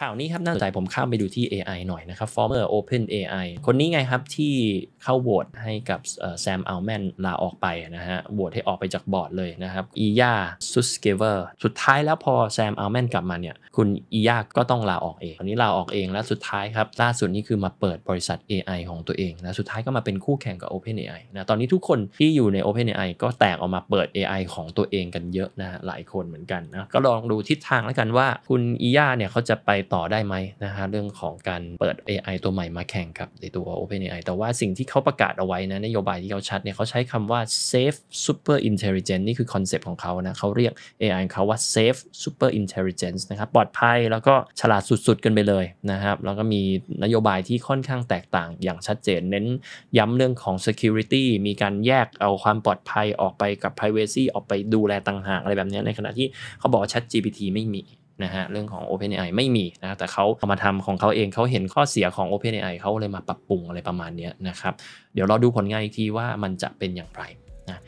ข่าวนี้ครับน่าสนใจผมข้ามไปดูที่ AI หน่อยนะครับ former Open AI คนนี้ไงครับที่เข้าโหวตให้กับแซม อัลแมนลาออกไปนะฮะโหวตให้ออกไปจากบอร์ดเลยนะครับอียาซุสเกเวอร์สุดท้ายแล้วพอแซม อัลแมนกลับมาเนี่ยคุณอียาก็ต้องลาออกเองตอนนี้ลาออกเองแล้วสุดท้ายครับล่าสุดนี่คือมาเปิดบริษัท AI ของตัวเองนะสุดท้ายก็มาเป็นคู่แข่งกับ Open AI นะตอนนี้ทุกคนที่อยู่ใน Open AI ก็แตกออกมาเปิด AI ของตัวเองกันเยอะนะฮะหลายคนเหมือนกันนะก็ลองดูทิศทางแล้วกันว่า คุณอียาเนี่ยเขาจะไปต่อได้ไหมนะฮะเรื่องของการเปิด AI ตัวใหม่มาแข่งกับในตัว OpenAI แต่ว่าสิ่งที่เขาประกาศเอาไว้นะนโยบายที่เขาชัดเนี่ยเขาใช้คำว่า safe super intelligence นี่คือคอนเซปต์ของเขานะเขาเรียก AI เขาว่า safe super intelligence นะครับปลอดภัยแล้วก็ฉลาดสุดๆ กันไปเลยนะครับแล้วก็มีนโยบายที่ค่อนข้างแตกต่างอย่างชัดเจน เน้น ย้ำเรื่องของ security มีการแยกเอาความปลอดภัยออกไปกับ privacy ออกไปดูแลต่างหากอะไรแบบนี้ในขณะที่เขาบอก Chat GPT ไม่มีนะฮะเรื่องของ OpenAI ไม่มีนะแต่เขาเอามาทำของเขาเองเขาเห็นข้อเสียของ OpenAI เขาเลยมาปรับปรุงอะไรประมาณนี้นะครับเดี๋ยวเราดูผลงานอีกทีว่ามันจะเป็นอย่างไรนะ